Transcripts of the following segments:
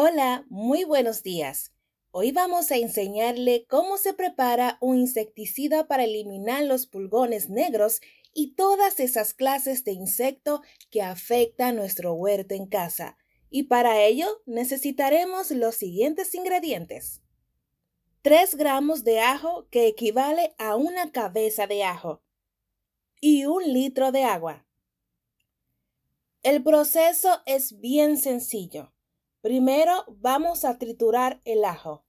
Hola, muy buenos días. Hoy vamos a enseñarle cómo se prepara un insecticida para eliminar los pulgones negros y todas esas clases de insecto que afectan nuestro huerto en casa. Y para ello necesitaremos los siguientes ingredientes. 3 gramos de ajo que equivale a una cabeza de ajo y un litro de agua. El proceso es bien sencillo. Primero vamos a triturar el ajo.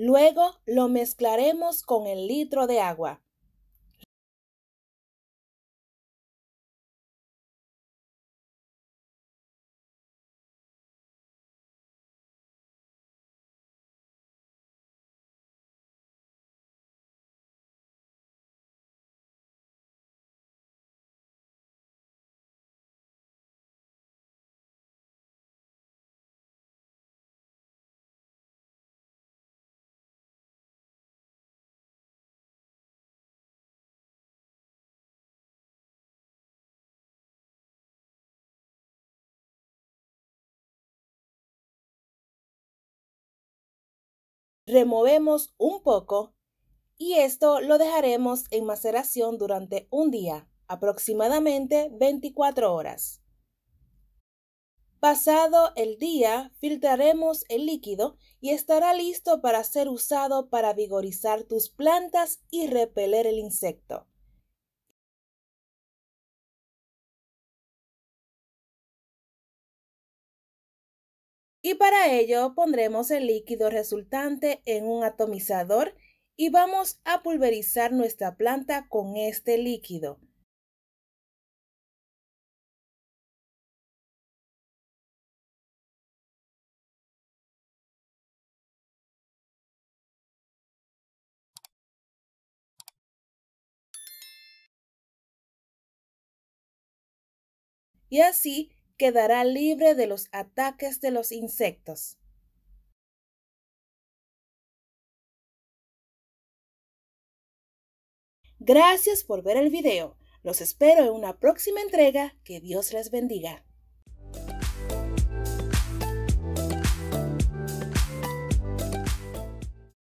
Luego lo mezclaremos con el litro de agua. removemos un poco y esto lo dejaremos en maceración durante un día, aproximadamente 24 horas. Pasado el día, filtraremos el líquido y estará listo para ser usado para vigorizar tus plantas y repeler el insecto. y para ello pondremos el líquido resultante en un atomizador y vamos a pulverizar nuestra planta con este líquido. Y así quedará libre de los ataques de los insectos. Gracias por ver el video. Los espero en una próxima entrega. Que Dios les bendiga.